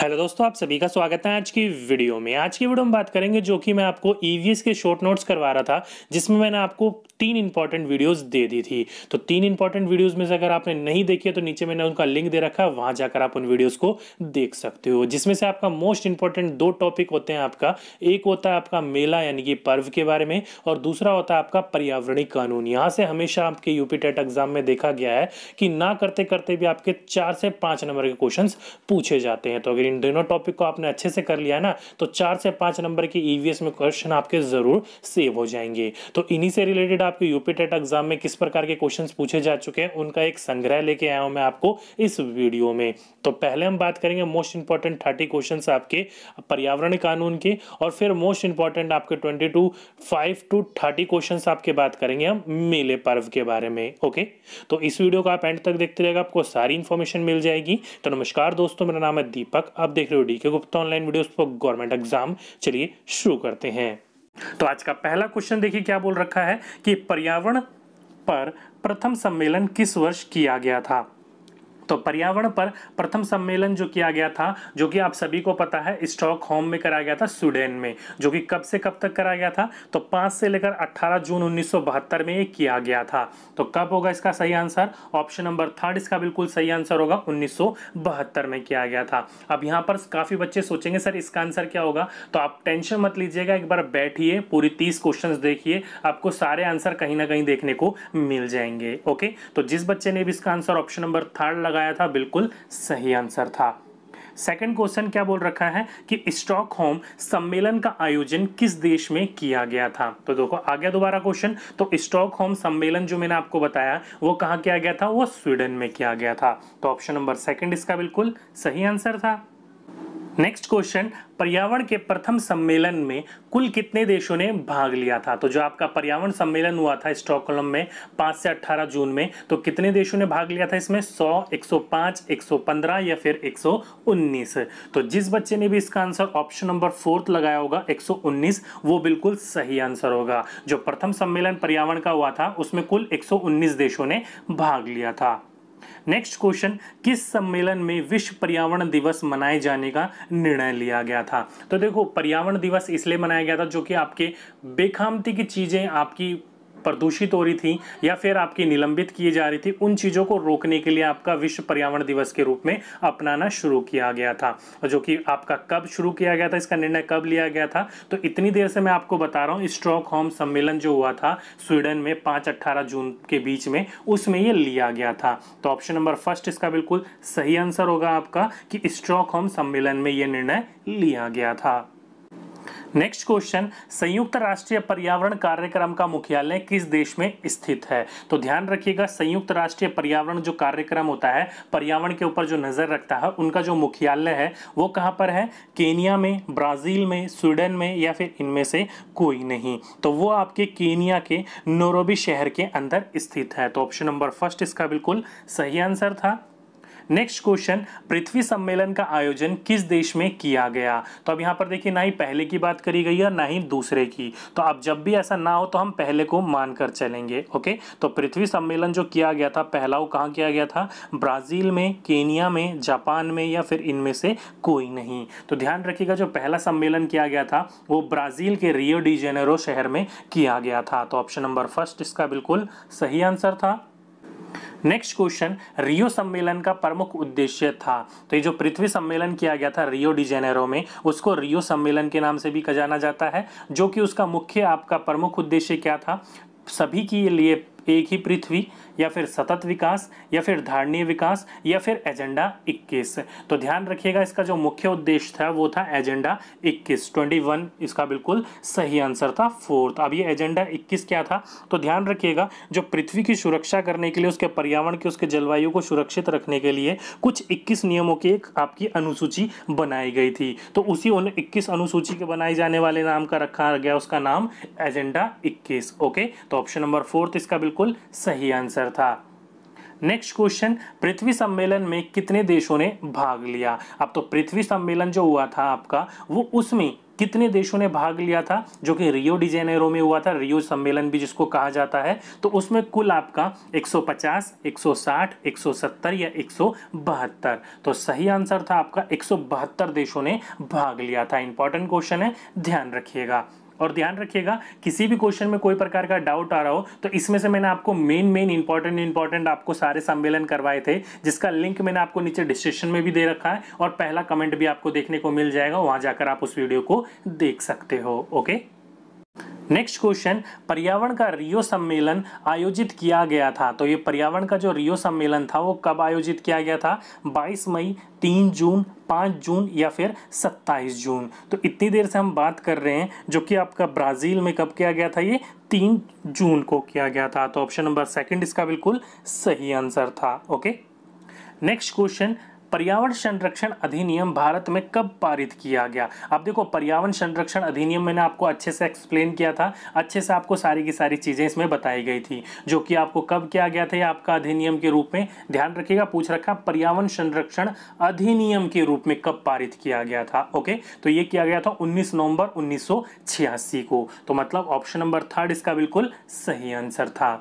Hello दोस्तों आप सभी का स्वागत है आज की वीडियो में आज की वीडियो में बात करेंगे जो कि मैं आपको ईवीएस e के शॉर्ट नोट्स करवा रहा था जिसमें मैंने आपको तीन इंपॉर्टेंट वीडियोस दे दी थी तो तीन इंपॉर्टेंट वीडियोस में से अगर आपने नहीं देखी है तो नीचे मैंने उनका लिंक दे रखा है वहां जाकर आप उन वीडियोस को देख सकते हो जिसमें से आपका मोस्ट इंपॉर्टेंट दो टॉपिक होते हैं आपका एक होता है आपका मेला यानी कि पर्व के बारे में और दूसरा होता है आपका पर्यावरणीय कानून यहाँ से हमेशा आपके यूपी टेट एग्जाम में देखा गया है कि ना करते करते भी आपके चार से पांच नंबर के क्वेश्चन पूछे जाते हैं तो अगर इन दोनों टॉपिक को आपने अच्छे से कर लिया ना तो चार से पांच नंबर के ईवीएस e में क्वेश्चन आपके ज़रूर सेव हो जाएंगे तो इन्हीं से रिलेटेड आपके यूपी टेट एग्जाम में किस प्रकार के क्वेश्चन पूछे जा चुके हैं उनका एक संग्रह लेके आया हूं मैं आपको इस वीडियो में तो पहले हम बात करेंगे मोस्ट इंपॉर्टेंट थर्टी क्वेश्चन आपके पर्यावरण कानून के और फिर मोस्ट इंपॉर्टेंट आपके twenty to five to thirty question आपके बात करेंगे हम मेले पर्व के बारे में ओके तो इस वीडियो को आप एंड तक देखते रहेगा आपको सारी इंफॉर्मेशन मिल जाएगी तो नमस्कार दोस्तों मेरा नाम है दीपक आप देख रहे हो D K Gupta online videos for government exam चलिए शुरू करते हैं तो आज का पहला क्वेश्चन देखिए क्या बोल रखा है कि पर्यावरण पर प्रथम सम्मेलन किस वर्ष किया गया था तो पर्यावरण पर प्रथम सम्मेलन जो किया गया था जो कि आप सभी को पता है स्टॉक होम में कराया गया था स्वीडन में जो कि कब से कब तक कराया गया था तो 5 से लेकर 18 जून उन्नीस में ये किया गया था तो कब होगा इसका सही आंसर ऑप्शन नंबर थर्ड इसका बिल्कुल सही आंसर होगा उन्नीस में किया गया था अब यहाँ पर काफ़ी बच्चे सोचेंगे सर इसका आंसर क्या होगा तो आप टेंशन मत लीजिएगा एक बार बैठिए पूरी तीस क्वेश्चन देखिए आपको सारे आंसर कहीं ना कहीं देखने को मिल जाएंगे ओके तो जिस बच्चे ने भी इसका आंसर ऑप्शन नंबर थर्ड लगा लगाया था बिल्कुल सही आंसर था सेकंड क्वेश्चन क्या बोल रखा है कि होम सम्मेलन का आयोजन किस देश में किया गया था तो देखो आ गया दोबारा क्वेश्चन तो होम सम्मेलन जो मैंने आपको बताया वो कहाँ किया गया था वो स्वीडन में किया गया था तो ऑप्शन नंबर सेकंड इसका बिल्कुल सही आंसर था नेक्स्ट क्वेश्चन पर्यावरण के प्रथम सम्मेलन में कुल कितने देशों ने भाग लिया था तो जो आपका पर्यावरण सम्मेलन हुआ था स्टॉकहोम में 5 से 18 जून में तो कितने देशों ने भाग लिया था इसमें 100, 105, 115 या फिर 119 तो जिस बच्चे ने भी इसका आंसर ऑप्शन नंबर फोर्थ लगाया होगा 119 वो बिल्कुल सही आंसर होगा जो प्रथम सम्मेलन पर्यावरण का हुआ था उसमें कुल एक देशों ने भाग लिया था नेक्स्ट क्वेश्चन किस सम्मेलन में विश्व पर्यावरण दिवस मनाए जाने का निर्णय लिया गया था तो देखो पर्यावरण दिवस इसलिए मनाया गया था जो कि आपके बेखामती की चीज़ें आपकी प्रदूषित हो रही थी या फिर आपकी निलंबित की जा रही थी उन चीज़ों को रोकने के लिए आपका विश्व पर्यावरण दिवस के रूप में अपनाना शुरू किया गया था जो कि आपका कब शुरू किया गया था इसका निर्णय कब लिया गया था तो इतनी देर से मैं आपको बता रहा हूँ स्ट्रॉक होम सम्मेलन जो हुआ था स्वीडन में पाँच अट्ठारह जून के बीच में उसमें यह लिया गया था तो ऑप्शन नंबर फर्स्ट इसका बिल्कुल सही आंसर होगा आपका कि स्ट्रॉक होम सम्मेलन में ये निर्णय लिया गया था नेक्स्ट क्वेश्चन संयुक्त राष्ट्रीय पर्यावरण कार्यक्रम का मुख्यालय किस देश में स्थित है तो ध्यान रखिएगा संयुक्त राष्ट्रीय पर्यावरण जो कार्यक्रम होता है पर्यावरण के ऊपर जो नज़र रखता है उनका जो मुख्यालय है वो कहाँ पर है केनिया में ब्राज़ील में स्वीडन में या फिर इनमें से कोई नहीं तो वो आपके केनिया के नोरोबी शहर के अंदर स्थित है तो ऑप्शन नंबर फर्स्ट इसका बिल्कुल सही आंसर था नेक्स्ट क्वेश्चन पृथ्वी सम्मेलन का आयोजन किस देश में किया गया तो अब यहाँ पर देखिए ना ही पहले की बात करी गई है ना ही दूसरे की तो अब जब भी ऐसा ना हो तो हम पहले को मानकर चलेंगे ओके तो पृथ्वी सम्मेलन जो किया गया था पहला वो कहाँ किया गया था ब्राज़ील में केनिया में जापान में या फिर इनमें से कोई नहीं तो ध्यान रखिएगा जो पहला सम्मेलन किया गया था वो ब्राज़ील के रियो डी जेनेरो शहर में किया गया था तो ऑप्शन नंबर फर्स्ट इसका बिल्कुल सही आंसर था नेक्स्ट क्वेश्चन रियो सम्मेलन का प्रमुख उद्देश्य था तो ये जो पृथ्वी सम्मेलन किया गया था रियो डिजेनेरो में उसको रियो सम्मेलन के नाम से भी जाना जाता है जो कि उसका मुख्य आपका प्रमुख उद्देश्य क्या था सभी के लिए एक ही पृथ्वी या फिर सतत विकास या फिर धारणीय विकास या फिर एजेंडा 21 तो ध्यान रखिएगा इसका जो मुख्य उद्देश्य था वो था एजेंडा 21 21 इसका बिल्कुल सही आंसर था फोर्थ अब ये एजेंडा 21 क्या था तो ध्यान रखिएगा जो पृथ्वी की सुरक्षा करने के लिए उसके पर्यावरण के उसके जलवायु को सुरक्षित रखने के लिए कुछ इक्कीस नियमों की एक आपकी अनुसूची बनाई गई थी तो उसी उन इक्कीस अनुसूची के बनाए जाने वाले नाम का रखा गया उसका नाम एजेंडा इक्कीस ओके तो ऑप्शन नंबर फोर्थ इसका बिल्कुल सही आंसर आंसर था नेक्स्ट क्वेश्चन पृथ्वी सम्मेलन में कितने देशों ने भाग लिया अब तो पृथ्वी सम्मेलन जो हुआ था आपका वो उसमें कितने देशों ने भाग लिया था जो कि रियो डिजेनेरो में हुआ था रियो सम्मेलन भी जिसको कहा जाता है तो उसमें कुल आपका 150, 160, 170 या एक तो सही आंसर था आपका एक देशों ने भाग लिया था इंपॉर्टेंट क्वेश्चन है ध्यान रखिएगा और ध्यान रखिएगा किसी भी क्वेश्चन में कोई प्रकार का डाउट आ रहा हो तो इसमें से मैंने आपको मेन मेन इंपॉर्टेंट इंपॉर्टेंट आपको सारे सम्मेलन करवाए थे जिसका लिंक मैंने आपको नीचे डिस्क्रिप्शन में भी दे रखा है और पहला कमेंट भी आपको देखने को मिल जाएगा वहां जाकर आप उस वीडियो को देख सकते हो ओके नेक्स्ट क्वेश्चन पर्यावरण का रियो सम्मेलन आयोजित किया गया था तो ये पर्यावरण का जो रियो सम्मेलन था वो कब आयोजित किया गया था 22 मई 3 जून 5 जून या फिर 27 जून तो इतनी देर से हम बात कर रहे हैं जो कि आपका ब्राज़ील में कब किया गया था ये 3 जून को किया गया था तो ऑप्शन नंबर सेकंड इसका बिल्कुल सही आंसर था ओके नेक्स्ट क्वेश्चन पर्यावरण संरक्षण अधिनियम भारत में कब पारित किया गया अब देखो पर्यावरण संरक्षण अधिनियम मैंने आपको अच्छे से एक्सप्लेन किया था अच्छे से आपको सारी की सारी चीज़ें इसमें बताई गई थी जो कि आपको कब किया गया था या आपका अधिनियम के रूप में ध्यान रखिएगा पूछ रखा पर्यावरण संरक्षण अधिनियम के रूप में कब पारित किया गया था ओके तो ये किया गया था उन्नीस नवंबर उन्नीस को तो मतलब ऑप्शन नंबर थर्ड इसका बिल्कुल सही आंसर था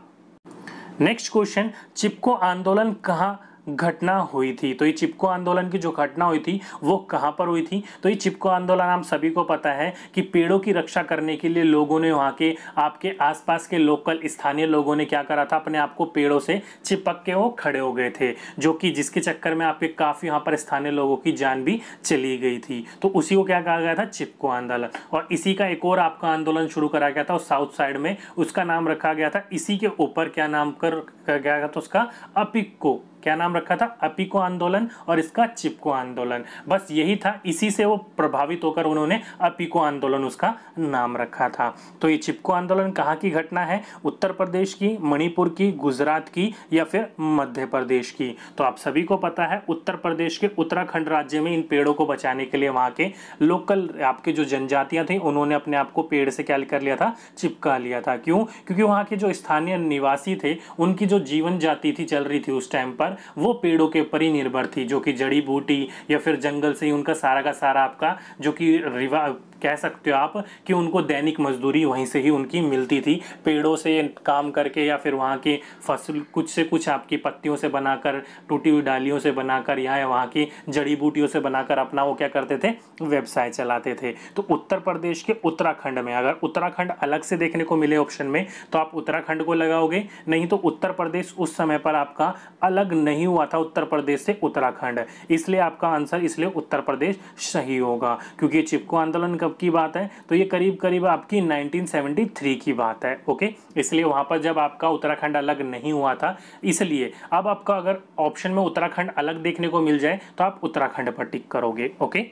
नेक्स्ट क्वेश्चन चिपको आंदोलन कहाँ घटना हुई थी तो ये चिपको आंदोलन की जो घटना हुई थी वो कहाँ पर हुई थी तो ये चिपको आंदोलन हम सभी को पता है कि पेड़ों की रक्षा करने के लिए लोगों ने वहाँ के आपके आसपास के लोकल स्थानीय लोगों ने क्या करा था अपने आप को पेड़ों से चिपक के वो खड़े हो गए थे जो कि जिसके चक्कर में आपके काफ़ी वहाँ पर स्थानीय लोगों की जान भी चली गई थी तो उसी को क्या कहा गया था चिपको आंदोलन और इसी का एक और आपका आंदोलन शुरू करा गया था साउथ साइड में उसका नाम रखा गया था इसी के ऊपर क्या नाम कर, कर गया था तो उसका अपिको क्या नाम रखा था अपिको आंदोलन और इसका चिपको आंदोलन बस यही था इसी से वो प्रभावित होकर उन्होंने अपिको आंदोलन उसका नाम रखा था तो ये चिपको आंदोलन कहाँ की घटना है उत्तर प्रदेश की मणिपुर की गुजरात की या फिर मध्य प्रदेश की तो आप सभी को पता है उत्तर प्रदेश के उत्तराखंड राज्य में इन पेड़ों को बचाने के लिए वहाँ के लोकल आपके जो जनजातियाँ थी उन्होंने अपने आप को पेड़ से क्या कर लिया था चिपका लिया था क्यों क्योंकि वहाँ के जो स्थानीय निवासी थे उनकी जो जीवन जाति थी चल रही थी उस टाइम पर वो पेड़ों के ऊपर ही निर्भर थी जो कि जड़ी बूटी या फिर जंगल से ही उनका सारा का सारा आपका जो कि रिवा कह सकते हो आप कि उनको दैनिक मजदूरी वहीं से ही उनकी मिलती थी पेड़ों से काम करके या फिर वहाँ की फसल कुछ से कुछ आपकी पत्तियों से बनाकर टूटी हुई डालियों से बनाकर या, वहाँ की जड़ी बूटियों से बनाकर अपना वो क्या करते थे व्यवसाय चलाते थे तो उत्तर प्रदेश के उत्तराखंड में अगर उत्तराखंड अलग से देखने को मिले ऑप्शन में तो आप उत्तराखंड को लगाओगे नहीं तो उत्तर प्रदेश उस समय पर आपका अलग नहीं हुआ था उत्तर प्रदेश से उत्तराखंड इसलिए आपका आंसर इसलिए उत्तर प्रदेश सही होगा क्योंकि चिपको आंदोलन का कब की बात है तो ये करीब करीब आपकी 1973 की बात है ओके इसलिए वहाँ पर जब आपका उत्तराखंड अलग नहीं हुआ था इसलिए अब आपका अगर ऑप्शन में उत्तराखंड अलग देखने को मिल जाए तो आप उत्तराखंड पर टिक करोगे ओके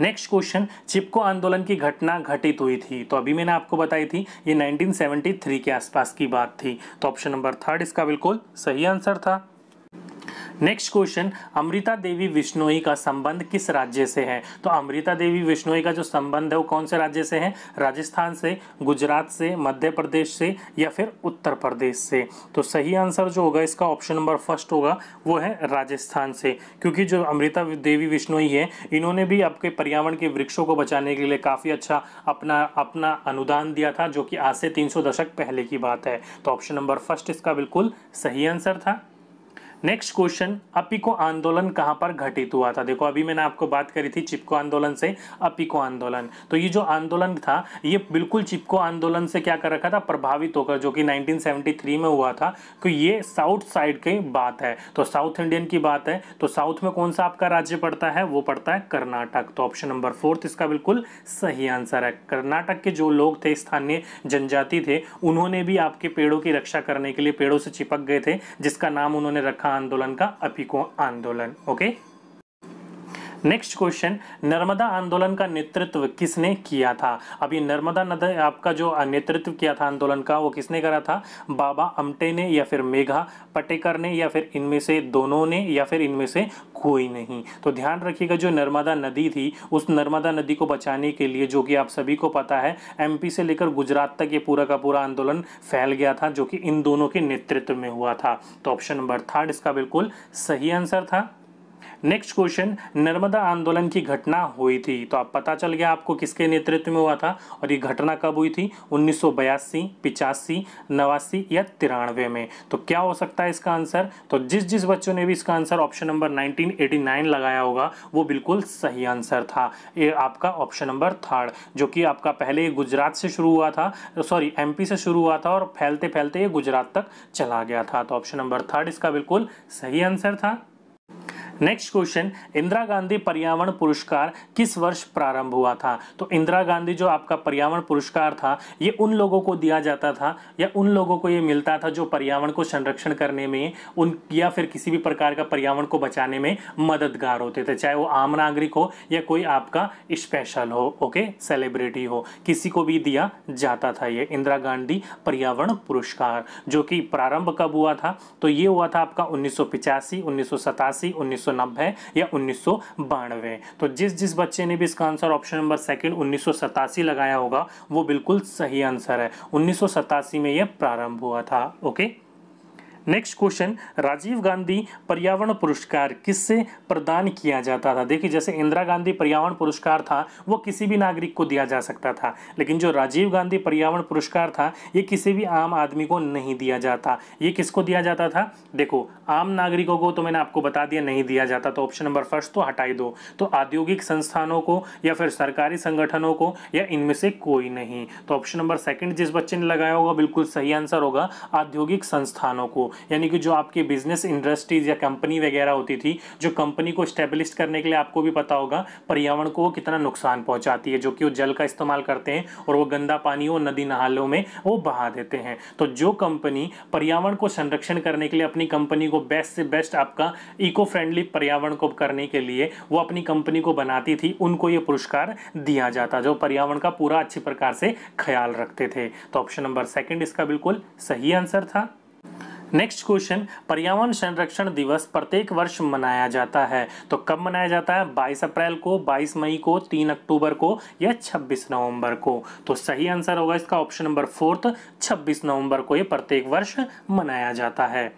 नेक्स्ट क्वेश्चन चिपको आंदोलन की घटना घटित हुई थी तो अभी मैंने आपको बताई थी ये 1973 के आसपास की बात थी तो ऑप्शन नंबर थर्ड इसका बिल्कुल सही आंसर था नेक्स्ट क्वेश्चन अमृता देवी विश्नोई का संबंध किस राज्य से है तो अमृता देवी विश्नोई का जो संबंध है वो कौन से राज्य से है राजस्थान से गुजरात से मध्य प्रदेश से या फिर उत्तर प्रदेश से तो सही आंसर जो होगा इसका ऑप्शन नंबर फर्स्ट होगा वो है राजस्थान से क्योंकि जो अमृता देवी विश्नोई है इन्होंने भी आपके पर्यावरण के वृक्षों को बचाने के लिए काफ़ी अच्छा अपना अपना अनुदान दिया था जो कि आज से तीन दशक पहले की बात है तो ऑप्शन नंबर फर्स्ट इसका बिल्कुल सही आंसर था नेक्स्ट क्वेश्चन अपिको आंदोलन कहाँ पर घटित हुआ था देखो अभी मैंने आपको बात करी थी चिपको आंदोलन से अपिको आंदोलन तो ये जो आंदोलन था ये बिल्कुल चिपको आंदोलन से क्या कर रखा था प्रभावित होकर जो कि 1973 में हुआ था तो ये साउथ साइड की बात है तो साउथ इंडियन की बात है तो साउथ में कौन सा आपका राज्य पड़ता है वो पड़ता है कर्नाटक तो ऑप्शन नंबर फोर्थ इसका बिल्कुल सही आंसर है कर्नाटक के जो लोग थे स्थानीय जनजाति थे उन्होंने भी आपके पेड़ों की रक्षा करने के लिए पेड़ों से चिपक गए थे जिसका नाम उन्होंने रखा आंदोलन का अपिको आंदोलन ओके नेक्स्ट क्वेश्चन नर्मदा आंदोलन का नेतृत्व किसने किया था अभी नर्मदा नदी आपका जो नेतृत्व किया था आंदोलन का वो किसने करा था बाबा अमटे ने या फिर मेघा पटेकर ने या फिर इनमें से दोनों ने या फिर इनमें से कोई नहीं तो ध्यान रखिएगा जो नर्मदा नदी थी उस नर्मदा नदी को बचाने के लिए जो कि आप सभी को पता है एम से लेकर गुजरात तक ये पूरा का पूरा आंदोलन फैल गया था जो कि इन दोनों के नेतृत्व में हुआ था तो ऑप्शन नंबर थर्ड इसका बिल्कुल सही आंसर था नेक्स्ट क्वेश्चन नर्मदा आंदोलन की घटना हुई थी तो आप पता चल गया आपको किसके नेतृत्व में हुआ था और ये घटना कब हुई थी उन्नीस सौ बयासी पिचासी नवासी या तिरानवे में तो क्या हो सकता है इसका आंसर तो जिस जिस बच्चों ने भी इसका आंसर ऑप्शन नंबर 1989 लगाया होगा वो बिल्कुल सही आंसर था ये आपका ऑप्शन नंबर थर्ड जो कि आपका पहले गुजरात से शुरू हुआ था सॉरी एम से शुरू हुआ था और फैलते फैलते ये गुजरात तक चला गया था तो ऑप्शन नंबर थर्ड इसका बिल्कुल सही आंसर था नेक्स्ट क्वेश्चन इंदिरा गांधी पर्यावरण पुरस्कार किस वर्ष प्रारंभ हुआ था तो इंदिरा गांधी जो आपका पर्यावरण पुरस्कार था ये उन लोगों को दिया जाता था या उन लोगों को ये मिलता था जो पर्यावरण को संरक्षण करने में उन या फिर किसी भी प्रकार का पर्यावरण को बचाने में मददगार होते थे चाहे वो आम नागरिक हो या कोई आपका स्पेशल हो ओके सेलिब्रिटी हो किसी को भी दिया जाता था ये इंदिरा गांधी पर्यावरण पुरस्कार जो कि प्रारंभ कब हुआ था तो ये हुआ था आपका उन्नीस सौ पिचासी उन्नीस सौ सतासी उन्नीस 1990 या उन्नीस तो जिस जिस बच्चे ने भी इसका आंसर ऑप्शन नंबर सेकेंड उन्नीस लगाया होगा वो बिल्कुल सही आंसर है उन्नीस में यह प्रारंभ हुआ था okay next question Rajiv Gandhi पर्यावरण पुरस्कार किससे प्रदान किया जाता था देखिए जैसे इंदिरा गांधी पर्यावरण पुरस्कार था वो किसी भी नागरिक को दिया जा सकता था लेकिन जो राजीव गांधी पर्यावरण पुरस्कार था ये किसी भी आम आदमी को नहीं दिया जाता ये किसको दिया जाता था देखो आम नागरिकों को तो मैंने आपको बता दिया नहीं दिया जाता तो ऑप्शन नंबर फर्स्ट तो हटाई दो तो औद्योगिक संस्थानों को या फिर सरकारी संगठनों को या इनमें से कोई नहीं तो ऑप्शन नंबर सेकेंड जिस बच्चे ने लगाया होगा बिल्कुल सही आंसर होगा औद्योगिक संस्थानों को यानी कि जो आपकी बिजनेस इंडस्ट्रीज या कंपनी वगैरह होती थी जो कंपनी को स्टेब्लिश करने के लिए आपको भी पता होगा पर्यावरण को कितना नुकसान पहुंचाती है जो कि वो जल का इस्तेमाल करते हैं और वो गंदा पानी वो नदी नहालों में वो बहा देते हैं तो जो कंपनी पर्यावरण को संरक्षण करने के लिए अपनी कंपनी को बेस्ट से बेस्ट आपका इको फ्रेंडली पर्यावरण को करने के लिए वो अपनी कंपनी को बनाती थी उनको ये पुरस्कार दिया जाता जो पर्यावरण का पूरा अच्छी प्रकार से ख्याल रखते थे तो ऑप्शन नंबर सेकेंड इसका बिल्कुल सही आंसर था नेक्स्ट क्वेश्चन पर्यावरण संरक्षण दिवस प्रत्येक वर्ष मनाया जाता है तो कब मनाया जाता है 22 अप्रैल को 22 मई को 3 अक्टूबर को या 26 नवंबर को तो सही आंसर होगा इसका ऑप्शन नंबर फोर्थ 26 नवंबर को ये प्रत्येक वर्ष मनाया जाता है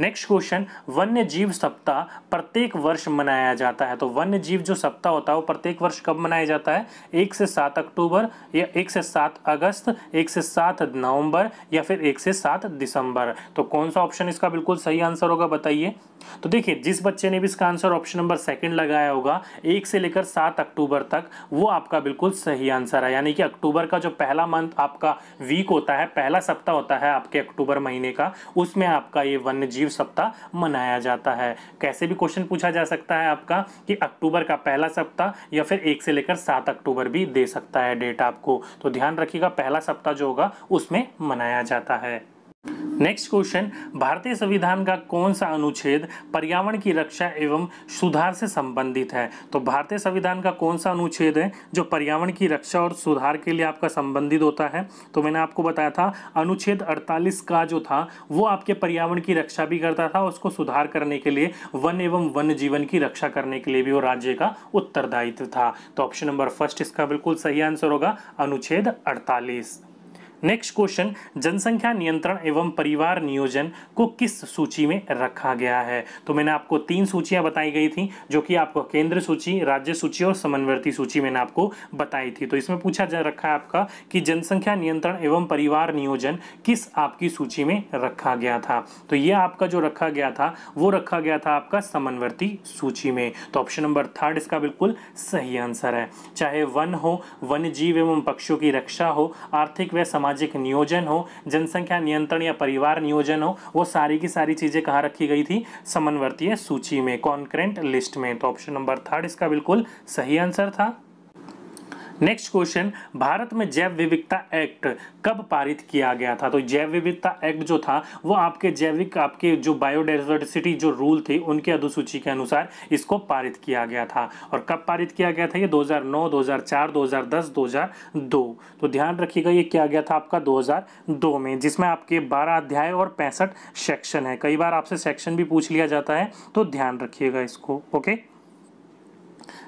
नेक्स्ट क्वेश्चन वन्य जीव सप्ताह प्रत्येक वर्ष मनाया जाता है तो वन्य जीव जो सप्ताह होता है वो प्रत्येक वर्ष कब मनाया जाता है एक से सात अक्टूबर या एक से सात अगस्त एक से सात नवंबर या फिर एक से सात दिसंबर तो कौन सा ऑप्शन इसका बिल्कुल सही आंसर होगा बताइए तो देखिए जिस बच्चे ने भी इसका आंसर ऑप्शन नंबर सेकंड लगाया होगा एक से लेकर सात अक्टूबर तक वो आपका बिल्कुल सही आंसर है यानी कि अक्टूबर का जो पहला मंथ आपका वीक होता है पहला सप्ताह होता है आपके अक्टूबर महीने का उसमें आपका ये वन्य जीव संजीव सप्ताह मनाया जाता है कैसे भी क्वेश्चन पूछा जा सकता है आपका कि अक्टूबर का पहला सप्ताह या फिर एक से लेकर सात अक्टूबर भी दे सकता है डेट आपको तो ध्यान रखिएगा पहला सप्ताह जो होगा उसमें मनाया जाता है नेक्स्ट क्वेश्चन भारतीय संविधान का कौन सा अनुच्छेद पर्यावरण की रक्षा एवं सुधार से संबंधित है तो भारतीय संविधान का कौन सा अनुच्छेद है जो पर्यावरण की रक्षा और सुधार के लिए आपका संबंधित होता है तो मैंने आपको बताया था अनुच्छेद 48 का जो था वो आपके पर्यावरण की रक्षा भी करता था उसको सुधार करने के लिए वन एवं वन्य जीवन की रक्षा करने के लिए भी वो राज्य का उत्तरदायित्व था तो ऑप्शन नंबर फर्स्ट इसका बिल्कुल सही आंसर होगा अनुच्छेद अड़तालीस नेक्स्ट क्वेश्चन जनसंख्या नियंत्रण एवं परिवार नियोजन को किस सूची में रखा गया है तो मैंने आपको तीन सूचियां बताई गई थी जो कि आपको केंद्र सूची राज्य सूची और समन्वर्ती सूची मैंने आपको बताई थी तो इसमें पूछा जा रखा है आपका कि जनसंख्या नियंत्रण एवं परिवार नियोजन किस आपकी सूची में रखा गया था तो यह आपका जो रखा गया था वो रखा गया था आपका समन्वर्ती सूची में तो ऑप्शन नंबर थर्ड इसका बिल्कुल सही आंसर है चाहे वन हो वन्य जीव एवं पक्षियों की रक्षा हो आर्थिक व समाज सामाजिक नियोजन हो जनसंख्या नियंत्रण या परिवार नियोजन हो वो सारी की सारी चीज़ें कहाँ रखी गई थी समन्वर्तीय सूची में कॉन्क्रेंट लिस्ट में तो ऑप्शन नंबर थर्ड इसका बिल्कुल सही आंसर था नेक्स्ट क्वेश्चन भारत में जैव विविधता एक्ट कब पारित किया गया था तो जैव विविधता एक्ट जो था वो आपके जैविक आपके जो बायोडाइवर्सिटी जो रूल थे उनके अनुसूची के अनुसार इसको पारित किया गया था और कब पारित किया गया था ये 2009 2004 2010 2002 तो ध्यान रखिएगा ये किया गया था आपका दो में जिसमें आपके बारह अध्याय और पैंसठ सेक्शन है कई बार आपसे सेक्शन भी पूछ लिया जाता है तो ध्यान रखिएगा इसको ओके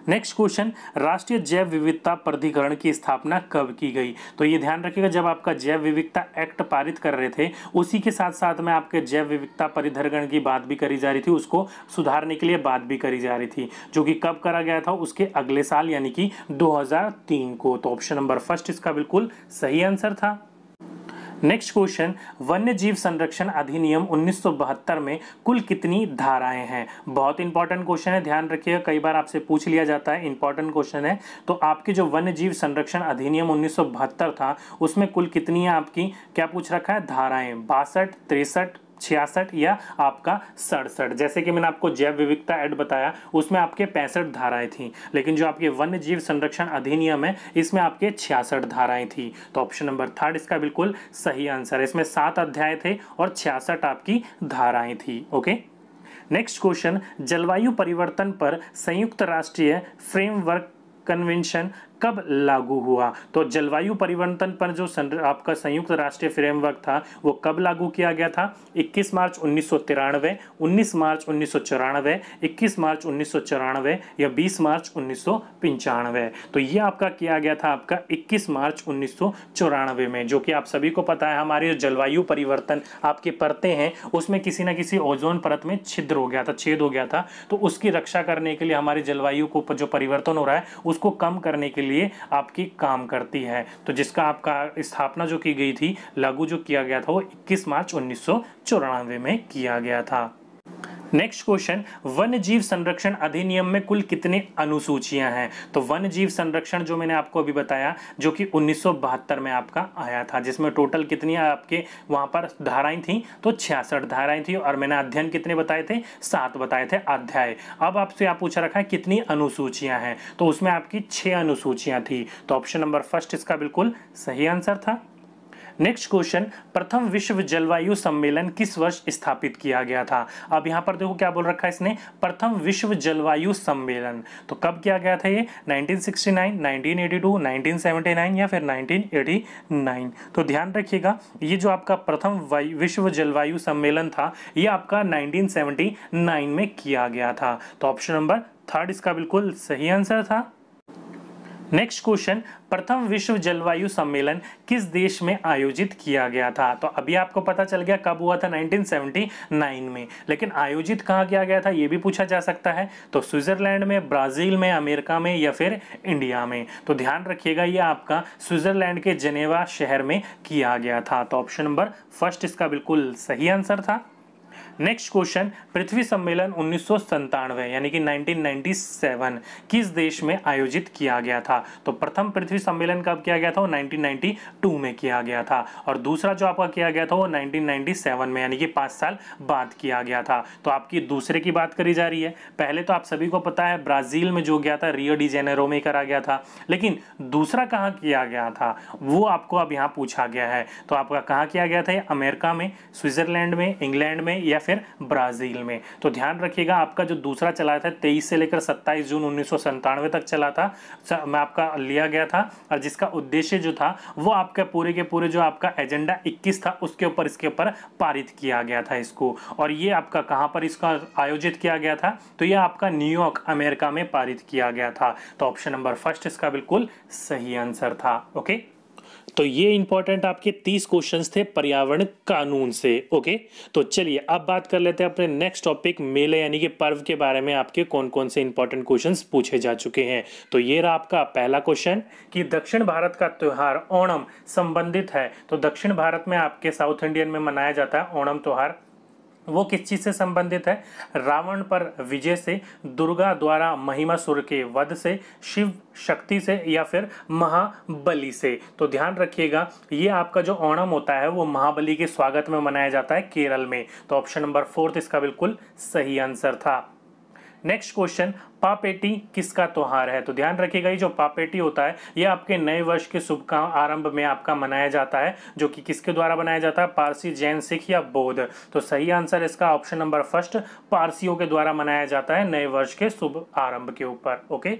नेक्स्ट क्वेश्चन राष्ट्रीय जैव विविधता प्राधिकरण की स्थापना कब की गई तो ये ध्यान रखिएगा जब आपका जैव विविधता एक्ट पारित कर रहे थे उसी के साथ साथ में आपके जैव विविधता परिधरगण की बात भी करी जा रही थी उसको सुधारने के लिए बात भी करी जा रही थी जो कि कब करा गया था उसके अगले साल यानी कि 2003 को तो ऑप्शन नंबर फर्स्ट इसका बिल्कुल सही आंसर था नेक्स्ट क्वेश्चन वन्य जीव संरक्षण अधिनियम 1972 में कुल कितनी धाराएं हैं बहुत इंपॉर्टेंट क्वेश्चन है ध्यान रखिएगा कई बार आपसे पूछ लिया जाता है इंपॉर्टेंट क्वेश्चन है तो आपके जो वन्य जीव संरक्षण अधिनियम 1972 था उसमें कुल कितनी है आपकी क्या पूछ रखा है धाराएं बासठ तिरसठ छियासठ या आपका सड़सठ जैसे कि मैंने आपको जैव विविधता एड बताया उसमें आपके पैंसठ धाराएं थी लेकिन जो आपके वन्य जीव संरक्षण अधिनियम है इसमें आपके छियासठ धाराएं थी तो ऑप्शन नंबर थर्ड इसका बिल्कुल सही आंसर है इसमें सात अध्याय थे और छियासठ आपकी धाराएं थी ओके नेक्स्ट क्वेश्चन जलवायु परिवर्तन पर संयुक्त राष्ट्रीय फ्रेमवर्क कन्वेंशन कब लागू हुआ तो जलवायु परिवर्तन पर जो आपका संयुक्त राष्ट्रीय फ्रेमवर्क था वो कब लागू किया गया था 21 मार्च उन्नीस 19 मार्च उन्नीस 21 मार्च उन्नीस या 20 मार्च उन्नीस तो ये आपका किया गया था आपका 21 मार्च उन्नीस में जो कि आप सभी को पता है हमारे जलवायु परिवर्तन आपकी परतें हैं उसमें किसी ना किसी ओजोन परत में छिद्र हो गया था छेद हो गया था तो उसकी रक्षा करने के लिए हमारे जलवायु को जो परिवर्तन हो रहा है उसको कम करने के लिए लिए आपकी काम करती है तो जिसका आपका स्थापना जो की गई थी लागू जो किया गया था वो इक्कीस मार्च उन्नीस में किया गया था नेक्स्ट क्वेश्चन वन जीव संरक्षण अधिनियम में कुल कितने अनुसूचियां हैं तो वन जीव संरक्षण जो मैंने आपको अभी बताया जो कि उन्नीस में आपका आया था जिसमें टोटल कितनी आपके वहां पर धाराएं थी तो छियासठ धाराएं थी और मैंने अध्ययन कितने बताए थे सात बताए थे अध्याय अब आपसे आप पूछा रखा है कितनी अनुसूचियां हैं तो उसमें आपकी छह अनुसूचियां थी तो ऑप्शन नंबर फर्स्ट इसका बिल्कुल सही आंसर था नेक्स्ट क्वेश्चन प्रथम विश्व जलवायु सम्मेलन किस वर्ष स्थापित किया गया था अब यहाँ पर देखो क्या बोल रखा है इसने प्रथम विश्व जलवायु सम्मेलन तो कब किया गया था ये 1969, 1982, 1979 या फिर 1989 तो ध्यान रखिएगा ये जो आपका प्रथम विश्व जलवायु सम्मेलन था ये आपका 1979 में किया गया था तो ऑप्शन नंबर थर्ड इसका बिल्कुल सही आंसर था नेक्स्ट क्वेश्चन प्रथम विश्व जलवायु सम्मेलन किस देश में आयोजित किया गया था तो अभी आपको पता चल गया कब हुआ था 1979 में लेकिन आयोजित कहाँ किया गया था ये भी पूछा जा सकता है तो स्विट्जरलैंड में ब्राज़ील में अमेरिका में या फिर इंडिया में तो ध्यान रखिएगा ये आपका स्विट्जरलैंड के जनेवा शहर में किया गया था तो ऑप्शन नंबर फर्स्ट इसका बिल्कुल सही आंसर था नेक्स्ट क्वेश्चन पृथ्वी सम्मेलन उन्नीस यानी कि 1997 किस देश में आयोजित किया गया था तो प्रथम पृथ्वी सम्मेलन कब किया गया था वो 1992 में किया गया था और दूसरा जो आपका किया गया था वो 1997 में यानी कि पाँच साल बाद किया गया था तो आपकी दूसरे की बात करी जा रही है पहले तो आप सभी को पता है ब्राज़ील में जो गया था रियो डी जेनेरो में करा गया था लेकिन दूसरा कहाँ किया गया था वो आपको अब यहाँ पूछा गया है तो आपका कहाँ किया गया था अमेरिका में स्विट्ज़रलैंड में इंग्लैंड में या फिर ब्राज़ील में तो ध्यान रखिएगा आपका जो दूसरा चला था तेईस से लेकर सत्ताईस जून उन्नीस तक चला था मैं आपका लिया गया था और जिसका उद्देश्य जो था वो आपके पूरे के पूरे जो आपका एजेंडा इक्कीस था उसके ऊपर इसके ऊपर पारित किया गया था इसको और ये आपका कहाँ पर इसका आयोजित किया गया था तो ये आपका न्यूयॉर्क अमेरिका में पारित किया गया था तो ऑप्शन नंबर फर्स्ट इसका बिल्कुल सही आंसर था ओके okay? तो ये इंपॉर्टेंट आपके तीस क्वेश्चन थे पर्यावरण कानून से ओके तो चलिए अब बात कर लेते हैं अपने नेक्स्ट टॉपिक मेले यानी कि पर्व के बारे में आपके कौन कौन से इंपॉर्टेंट क्वेश्चन पूछे जा चुके हैं तो ये रहा आपका पहला क्वेश्चन कि दक्षिण भारत का त्यौहार ओणम संबंधित है तो दक्षिण भारत में आपके साउथ इंडियन में मनाया जाता है ओणम त्यौहार वो किस चीज़ से संबंधित है रावण पर विजय से दुर्गा द्वारा महिमा सुर के वध से शिव शक्ति से या फिर महाबली से तो ध्यान रखिएगा ये आपका जो ओणम होता है वो महाबली के स्वागत में मनाया जाता है केरल में तो ऑप्शन नंबर फोर्थ इसका बिल्कुल सही आंसर था नेक्स्ट क्वेश्चन पापेटी किसका त्यौहार है तो ध्यान रखिएगा ये जो पापेटी होता है ये आपके नए वर्ष के शुभ का आरंभ में आपका मनाया जाता है जो कि किसके द्वारा बनाया जाता है पारसी जैन सिख या बौद्ध तो सही आंसर इसका ऑप्शन नंबर फर्स्ट पारसियों के द्वारा मनाया जाता है नए वर्ष के शुभ आरंभ के ऊपर ओके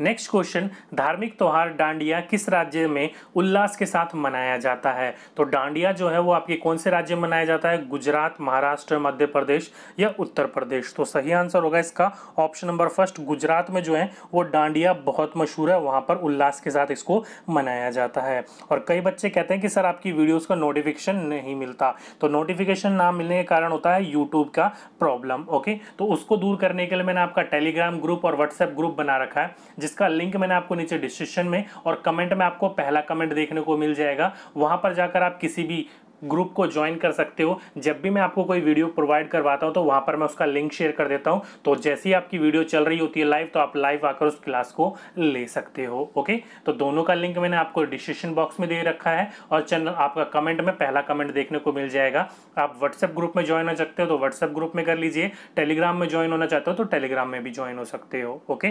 नेक्स्ट क्वेश्चन धार्मिक त्यौहार डांडिया किस राज्य में उल्लास के साथ मनाया जाता है तो डांडिया जो है वो आपके कौन से राज्य में मनाया जाता है गुजरात महाराष्ट्र मध्य प्रदेश या उत्तर प्रदेश तो सही आंसर होगा इसका ऑप्शन नंबर फर्स्ट गुजरात में जो है वो डांडिया बहुत मशहूर है वहाँ पर उल्लास के साथ इसको मनाया जाता है और कई बच्चे कहते हैं कि सर आपकी वीडियोज़ का नोटिफिकेशन नहीं मिलता तो नोटिफिकेशन ना मिलने के कारण होता है यूट्यूब का प्रॉब्लम ओके तो उसको दूर करने के लिए मैंने आपका टेलीग्राम ग्रुप और व्हाट्सएप ग्रुप बना रखा है जिसका लिंक मैंने आपको नीचे डिस्क्रिप्शन में और कमेंट में आपको पहला कमेंट देखने को मिल जाएगा वहाँ पर जाकर आप किसी भी ग्रुप को ज्वाइन कर सकते हो जब भी मैं आपको कोई वीडियो प्रोवाइड करवाता हूँ तो वहाँ पर मैं उसका लिंक शेयर कर देता हूँ तो जैसे ही आपकी वीडियो चल रही होती है लाइव तो आप लाइव आकर उस क्लास को ले सकते हो ओके तो दोनों का लिंक मैंने आपको डिस्क्रिप्शन बॉक्स में दे रखा है और चैनल आपका कमेंट में पहला कमेंट देखने को मिल जाएगा आप व्हाट्सएप ग्रुप में ज्वाइन हो सकते हो तो व्हाट्सएप ग्रुप में कर लीजिए टेलीग्राम में ज्वाइन होना चाहते हो तो टेलीग्राम में भी ज्वाइन हो सकते हो okay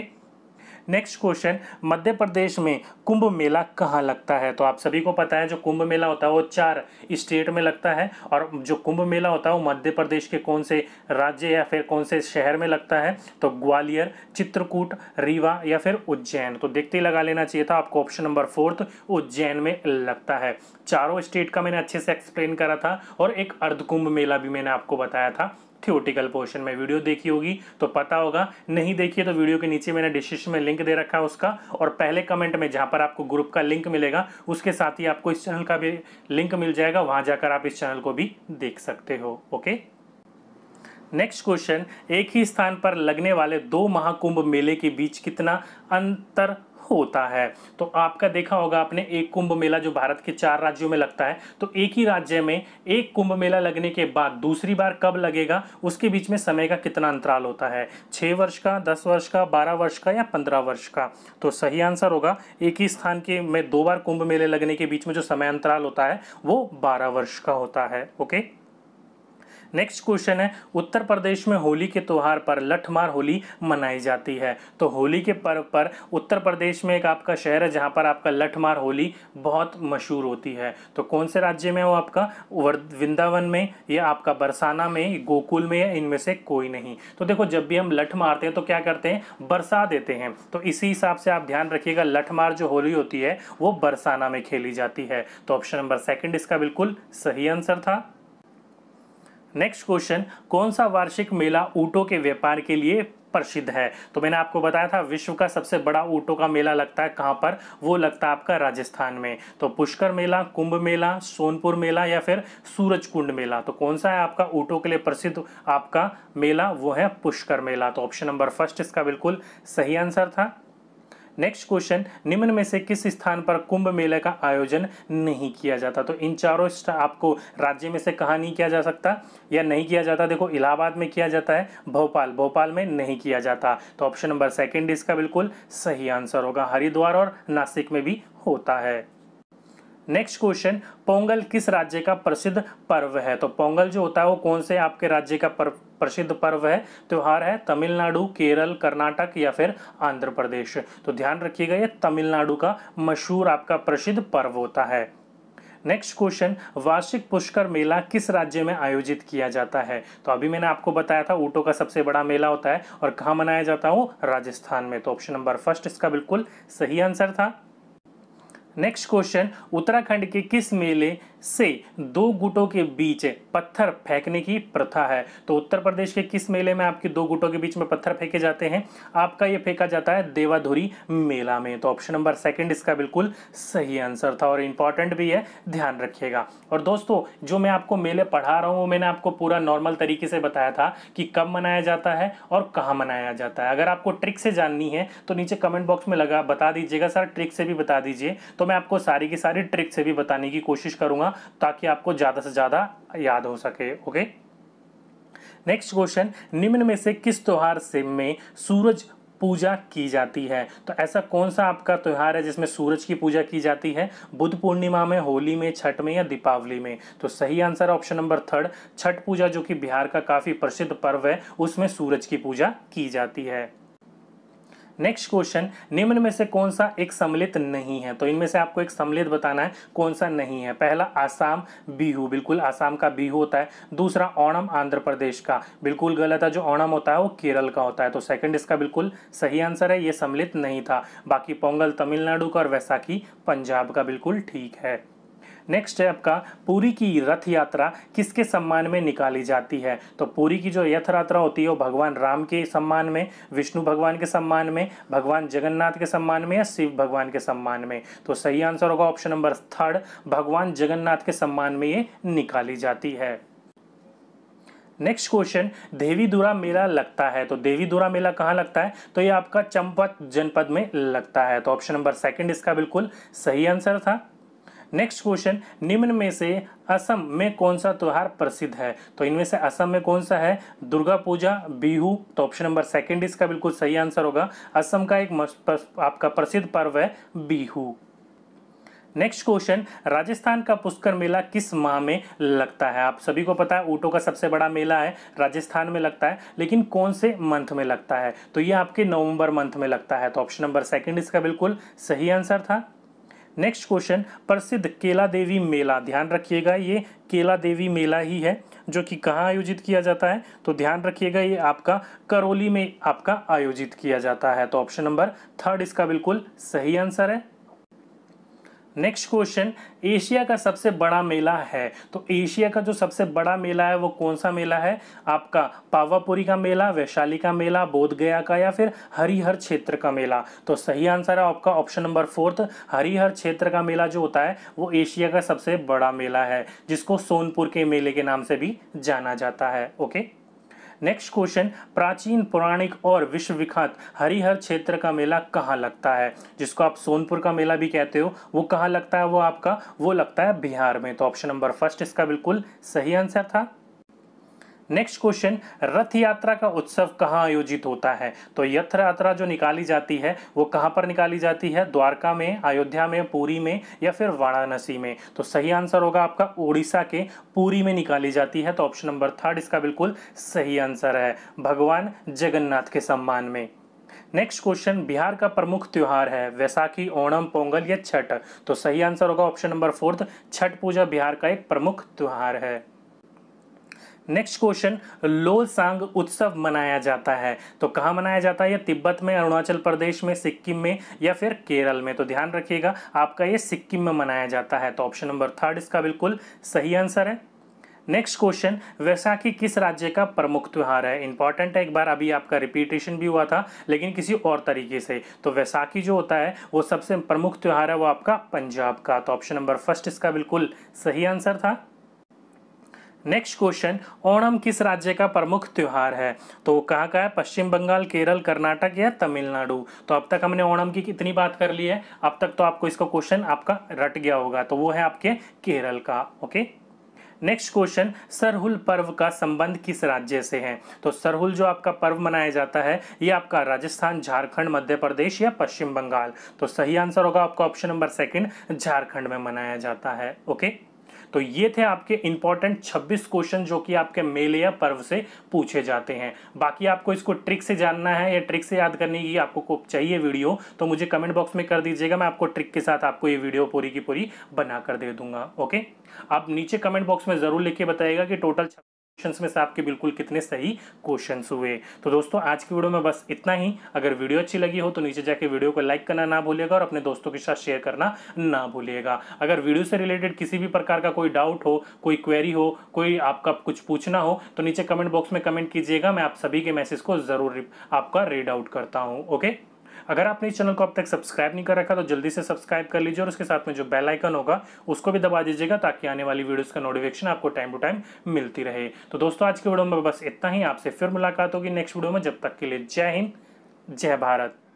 next question Madhya Pradesh में कुंभ मेला कहाँ लगता है तो आप सभी को पता है जो कुंभ मेला होता है वो चार स्टेट में लगता है और जो कुंभ मेला होता है वो मध्य प्रदेश के कौन से राज्य या फिर कौन से शहर में लगता है तो ग्वालियर चित्रकूट रीवा या फिर उज्जैन तो देखते ही लगा लेना चाहिए था आपको ऑप्शन नंबर फोर्थ उज्जैन में लगता है चारों स्टेट का मैंने अच्छे से एक्सप्लेन करा था और एक अर्धकुंभ मेला भी मैंने आपको बताया था थियोटिकल पोर्शन में वीडियो देखी होगी तो पता होगा नहीं देखिए तो वीडियो के नीचे मैंने डिस्क्रिप्शन में लिंक दे रखा है उसका और पहले कमेंट में जहां पर आपको ग्रुप का लिंक मिलेगा उसके साथ ही आपको इस चैनल का भी लिंक मिल जाएगा वहां जाकर आप इस चैनल को भी देख सकते हो ओके नेक्स्ट क्वेश्चन एक ही स्थान पर लगने वाले दो महाकुंभ मेले के बीच कितना अंतर होता है तो आपका देखा होगा आपने एक कुंभ मेला जो भारत के चार राज्यों में लगता है तो एक ही राज्य में एक कुंभ मेला लगने के बाद दूसरी बार कब लगेगा उसके बीच में समय का कितना अंतराल होता है छः वर्ष का दस वर्ष का बारह वर्ष का या पंद्रह वर्ष का तो सही आंसर होगा एक ही स्थान के में दो बार कुंभ मेले लगने के बीच में जो समय अंतराल होता है वो बारह वर्ष का होता है ओके नेक्स्ट क्वेश्चन है उत्तर प्रदेश में होली के त्यौहार पर लठमार होली मनाई जाती है तो होली के पर्व पर उत्तर प्रदेश में एक आपका शहर है जहाँ पर आपका लठमार होली बहुत मशहूर होती है तो कौन से राज्य में वो आपका वृंदावन में या आपका बरसाना में गोकुल में या इनमें से कोई नहीं तो देखो जब भी हम लठ मारते हैं तो क्या करते हैं बरसा देते हैं तो इसी हिसाब से आप ध्यान रखिएगा लठमार जो होली होती है वो बरसाना में खेली जाती है तो ऑप्शन नंबर सेकेंड इसका बिल्कुल सही आंसर था नेक्स्ट क्वेश्चन कौन सा वार्षिक मेला ऊँटों के व्यापार के लिए प्रसिद्ध है तो मैंने आपको बताया था विश्व का सबसे बड़ा ऊँटों का मेला लगता है कहाँ पर वो लगता है आपका राजस्थान में तो पुष्कर मेला कुंभ मेला सोनपुर मेला या फिर सूरज कुंड मेला तो कौन सा है आपका ऊँटों के लिए प्रसिद्ध आपका मेला वो है पुष्कर मेला तो ऑप्शन नंबर फर्स्ट इसका बिल्कुल सही आंसर था नेक्स्ट क्वेश्चन निम्न में से किस स्थान पर कुंभ मेला का आयोजन नहीं किया जाता तो इन चारों आपको राज्य में से कहा नहीं किया जा सकता या नहीं किया जाता देखो इलाहाबाद में किया जाता है भोपाल भोपाल में नहीं किया जाता तो ऑप्शन नंबर सेकेंड इसका बिल्कुल सही आंसर होगा हरिद्वार और नासिक में भी होता है नेक्स्ट क्वेश्चन पोंगल किस राज्य का प्रसिद्ध पर्व है तो पोंगल जो होता है वो कौन से आपके राज्य का पर्व प्रसिद्ध पर्व है त्यौहार है तमिलनाडु केरल कर्नाटक या फिर आंध्र प्रदेश तो ध्यान रखिएगा ये तमिलनाडु का मशहूर आपका प्रसिद्ध पर्व होता है नेक्स्ट क्वेश्चन वार्षिक पुष्कर मेला किस राज्य में आयोजित किया जाता है तो अभी मैंने आपको बताया था ऊँटों का सबसे बड़ा मेला होता है और कहाँ मनाया जाता हो राजस्थान में तो ऑप्शन नंबर फर्स्ट इसका बिल्कुल सही आंसर था नेक्स्ट क्वेश्चन उत्तराखंड के किस मेले से दो गुटों के बीच पत्थर फेंकने की प्रथा है तो उत्तर प्रदेश के किस मेले में आपके दो गुटों के बीच में पत्थर फेंके जाते हैं आपका यह फेंका जाता है देवाधुरी मेला में तो ऑप्शन नंबर सेकंड इसका बिल्कुल सही आंसर था और इंपॉर्टेंट भी है ध्यान रखिएगा और दोस्तों जो मैं आपको मेले पढ़ा रहा हूँ वो मैंने आपको पूरा नॉर्मल तरीके से बताया था कि कब मनाया जाता है और कहाँ मनाया जाता है अगर आपको ट्रिक से जाननी है तो नीचे कमेंट बॉक्स में लगा बता दीजिएगा सर ट्रिक से भी बता दीजिए तो मैं आपको सारी की सारी ट्रिक से भी बताने की कोशिश करूँगा होगा ताकि आपको ज़्यादा से ज़्यादा याद हो सके ओके नेक्स्ट क्वेश्चन निम्न में से किस त्यौहार से में सूरज पूजा की जाती है तो ऐसा कौन सा आपका त्यौहार है जिसमें सूरज की पूजा की जाती है बुद्ध पूर्णिमा में होली में छठ में या दीपावली में तो सही answer option number third Chhath Puja जो कि बिहार का काफ़ी प्रसिद्ध पर्व है उसमें सूरज की पूजा की जाती है नेक्स्ट क्वेश्चन निम्न में से कौन सा एक सम्मिलित नहीं है तो इनमें से आपको एक सम्मिलित बताना है कौन सा नहीं है पहला आसाम बिहू बिल्कुल आसाम का बिहू होता है दूसरा ओणम आंध्र प्रदेश का बिल्कुल गलत है जो ओणम होता है वो केरल का होता है तो सेकंड इसका बिल्कुल सही आंसर है ये सम्मिलित नहीं था बाकी पोंगल तमिलनाडु का और वैसाखी पंजाब का बिल्कुल ठीक है नेक्स्ट है आपका पूरी की रथ यात्रा किसके सम्मान में निकाली जाती है तो पूरी की जो रथ यात्रा होती है वो भगवान राम के सम्मान में विष्णु भगवान के सम्मान में भगवान जगन्नाथ के सम्मान में या शिव भगवान के सम्मान में तो सही आंसर होगा ऑप्शन नंबर थर्ड भगवान जगन्नाथ के सम्मान में ये निकाली जाती है नेक्स्ट क्वेश्चन देवी दुरा मेला लगता है तो देवी दुरा मेला कहाँ लगता है तो ये आपका चंपत जनपद में लगता है तो ऑप्शन नंबर सेकंड इसका बिल्कुल सही आंसर था नेक्स्ट क्वेश्चन निम्न में से असम में कौन सा त्यौहार प्रसिद्ध है तो इनमें से असम में कौन सा है दुर्गा पूजा बिहू तो ऑप्शन नंबर सेकंड इसका बिल्कुल सही आंसर होगा असम का एक आपका प्रसिद्ध पर्व है बिहू नेक्स्ट क्वेश्चन राजस्थान का पुष्कर मेला किस माह में लगता है आप सभी को पता है ऊँटों का सबसे बड़ा मेला है राजस्थान में लगता है लेकिन कौन से मंथ में लगता है तो ये आपके नवंबर मंथ में लगता है तो ऑप्शन नंबर सेकंड इसका बिल्कुल सही आंसर था नेक्स्ट क्वेश्चन प्रसिद्ध केला देवी मेला ध्यान रखिएगा ये केला देवी मेला ही है जो कि कहाँ आयोजित किया जाता है तो ध्यान रखिएगा ये आपका करौली में आपका आयोजित किया जाता है तो ऑप्शन नंबर थर्ड इसका बिल्कुल सही आंसर है नेक्स्ट क्वेश्चन एशिया का सबसे बड़ा मेला है तो एशिया का जो सबसे बड़ा मेला है वो कौन सा मेला है आपका पावापुरी का मेला वैशाली का मेला बोधगया का या फिर हरिहर क्षेत्र का मेला तो सही आंसर है आपका ऑप्शन नंबर फोर्थ हरिहर क्षेत्र का मेला जो होता है वो एशिया का सबसे बड़ा मेला है जिसको सोनपुर के मेले के नाम से भी जाना जाता है ओके नेक्स्ट क्वेश्चन प्राचीन पौराणिक और विश्वविख्यात हरिहर क्षेत्र का मेला कहाँ लगता है जिसको आप सोनपुर का मेला भी कहते हो वो कहाँ लगता है वो आपका वो लगता है बिहार में तो ऑप्शन नंबर फर्स्ट इसका बिल्कुल सही आंसर था नेक्स्ट क्वेश्चन रथ यात्रा का उत्सव कहाँ आयोजित होता है तो यथ यात्रा जो निकाली जाती है वो कहाँ पर निकाली जाती है द्वारका में अयोध्या में पुरी में या फिर वाराणसी में तो सही आंसर होगा आपका उड़ीसा के पुरी में निकाली जाती है तो ऑप्शन नंबर थर्ड इसका बिल्कुल सही आंसर है भगवान जगन्नाथ के सम्मान में नेक्स्ट क्वेश्चन बिहार का प्रमुख त्यौहार है वैसाखी ओणम पोंगल या छठ तो सही आंसर होगा option number fourth Chhath Puja Bihar का एक प्रमुख त्यौहार है नेक्स्ट क्वेश्चन लोलसांग उत्सव मनाया जाता है तो कहाँ मनाया जाता है या तिब्बत में अरुणाचल प्रदेश में सिक्किम में या फिर केरल में तो ध्यान रखिएगा आपका ये सिक्किम में मनाया जाता है तो ऑप्शन नंबर थर्ड इसका बिल्कुल सही आंसर है नेक्स्ट क्वेश्चन वैसाखी किस राज्य का प्रमुख त्यौहार है इंपॉर्टेंट है एक बार अभी आपका रिपीटेशन भी हुआ था लेकिन किसी और तरीके से तो वैसाखी जो होता है वो सबसे प्रमुख त्यौहार है वो आपका पंजाब का तो ऑप्शन नंबर फर्स्ट इसका बिल्कुल सही आंसर था नेक्स्ट क्वेश्चन ओणम किस राज्य का प्रमुख त्यौहार है तो कहाँ का है पश्चिम बंगाल केरल कर्नाटक या तमिलनाडु तो अब तक हमने ओणम की कितनी बात कर ली है अब तक तो आपको इसका क्वेश्चन आपका रट गया होगा तो वो है आपके केरल का ओके नेक्स्ट क्वेश्चन सरहुल पर्व का संबंध किस राज्य से है तो सरहुल जो आपका पर्व मनाया जाता है ये आपका राजस्थान झारखंड मध्य प्रदेश या पश्चिम बंगाल तो सही आंसर होगा आपका ऑप्शन नंबर सेकंड झारखंड में मनाया जाता है ओके तो ये थे आपके इंपॉर्टेंट 26 क्वेश्चन जो कि आपके मेल या पर्व से पूछे जाते हैं बाकी आपको इसको ट्रिक से जानना है या ट्रिक से याद करने की आपको चाहिए वीडियो तो मुझे कमेंट बॉक्स में कर दीजिएगा मैं आपको ट्रिक के साथ आपको ये वीडियो पूरी की पूरी बना कर दे दूंगा ओके आप नीचे कमेंट बॉक्स में ज़रूर लिख के बताइएगा कि टोटल क्वेश्चन में से आपके बिल्कुल कितने सही क्वेश्चन हुए तो दोस्तों आज की वीडियो में बस इतना ही अगर वीडियो अच्छी लगी हो तो नीचे जाके वीडियो को लाइक करना ना भूलिएगा और अपने दोस्तों के साथ शेयर करना ना भूलिएगा अगर वीडियो से रिलेटेड किसी भी प्रकार का कोई डाउट हो कोई क्वेरी हो कोई आपका कुछ पूछना हो तो नीचे कमेंट बॉक्स में कमेंट कीजिएगा मैं आप सभी के मैसेज को ज़रूर आपका रीड आउट करता हूँ ओके अगर आपने इस चैनल को अब तक सब्सक्राइब नहीं कर रखा तो जल्दी से सब्सक्राइब कर लीजिए और उसके साथ में जो बेल आइकन होगा उसको भी दबा दीजिएगा ताकि आने वाली वीडियोस का नोटिफिकेशन आपको टाइम टू टाइम मिलती रहे तो दोस्तों आज की वीडियो में बस इतना ही आपसे फिर मुलाकात होगी नेक्स्ट वीडियो में जब तक के लिए जय हिंद जय भारत